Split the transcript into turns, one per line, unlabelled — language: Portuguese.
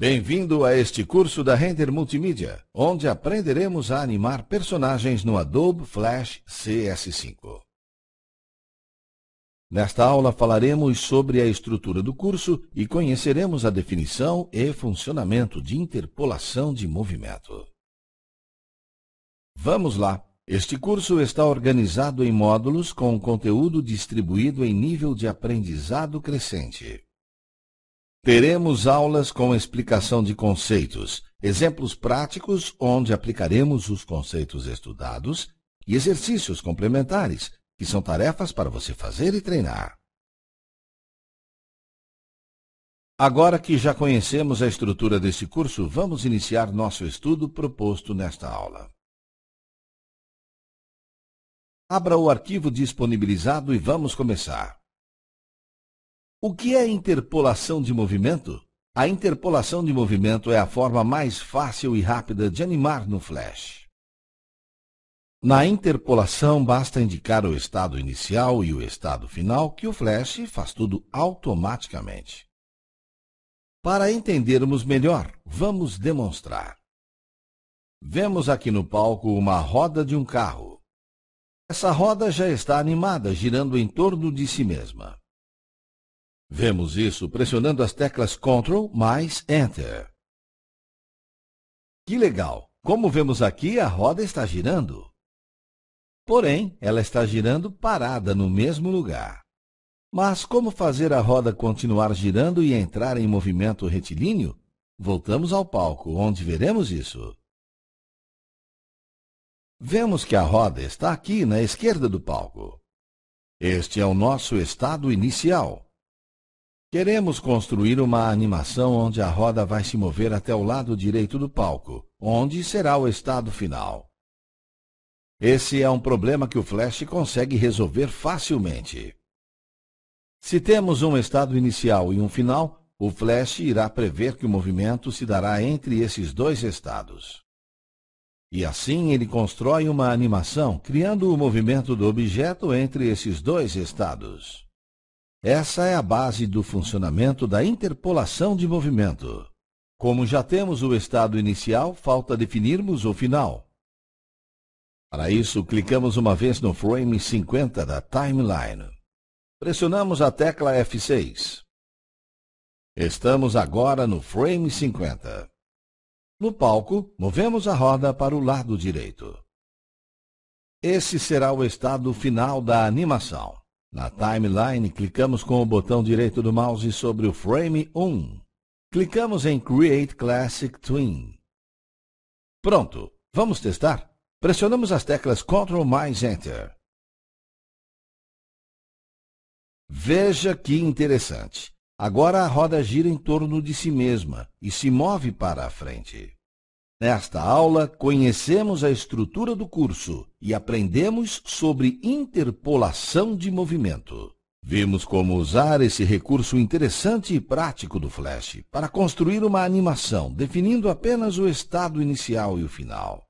Bem-vindo a este curso da Render Multimídia, onde aprenderemos a animar personagens no Adobe Flash CS5. Nesta aula falaremos sobre a estrutura do curso e conheceremos a definição e funcionamento de interpolação de movimento. Vamos lá! Este curso está organizado em módulos com conteúdo distribuído em nível de aprendizado crescente. Teremos aulas com explicação de conceitos, exemplos práticos onde aplicaremos os conceitos estudados e exercícios complementares, que são tarefas para você fazer e treinar. Agora que já conhecemos a estrutura desse curso, vamos iniciar nosso estudo proposto nesta aula. Abra o arquivo disponibilizado e vamos começar. O que é interpolação de movimento? A interpolação de movimento é a forma mais fácil e rápida de animar no flash. Na interpolação, basta indicar o estado inicial e o estado final que o flash faz tudo automaticamente. Para entendermos melhor, vamos demonstrar. Vemos aqui no palco uma roda de um carro. Essa roda já está animada, girando em torno de si mesma. Vemos isso pressionando as teclas Ctrl mais Enter. Que legal! Como vemos aqui, a roda está girando. Porém, ela está girando parada no mesmo lugar. Mas como fazer a roda continuar girando e entrar em movimento retilíneo? Voltamos ao palco, onde veremos isso. Vemos que a roda está aqui na esquerda do palco. Este é o nosso estado inicial. Queremos construir uma animação onde a roda vai se mover até o lado direito do palco, onde será o estado final. Esse é um problema que o Flash consegue resolver facilmente. Se temos um estado inicial e um final, o Flash irá prever que o movimento se dará entre esses dois estados. E assim ele constrói uma animação criando o movimento do objeto entre esses dois estados. Essa é a base do funcionamento da interpolação de movimento. Como já temos o estado inicial, falta definirmos o final. Para isso, clicamos uma vez no frame 50 da timeline. Pressionamos a tecla F6. Estamos agora no frame 50. No palco, movemos a roda para o lado direito. Esse será o estado final da animação. Na timeline, clicamos com o botão direito do mouse sobre o frame 1. Clicamos em Create Classic Twin. Pronto, vamos testar? Pressionamos as teclas Ctrl mais Enter. Veja que interessante. Agora a roda gira em torno de si mesma e se move para a frente. Nesta aula, conhecemos a estrutura do curso e aprendemos sobre interpolação de movimento. Vimos como usar esse recurso interessante e prático do Flash para construir uma animação, definindo apenas o estado inicial e o final.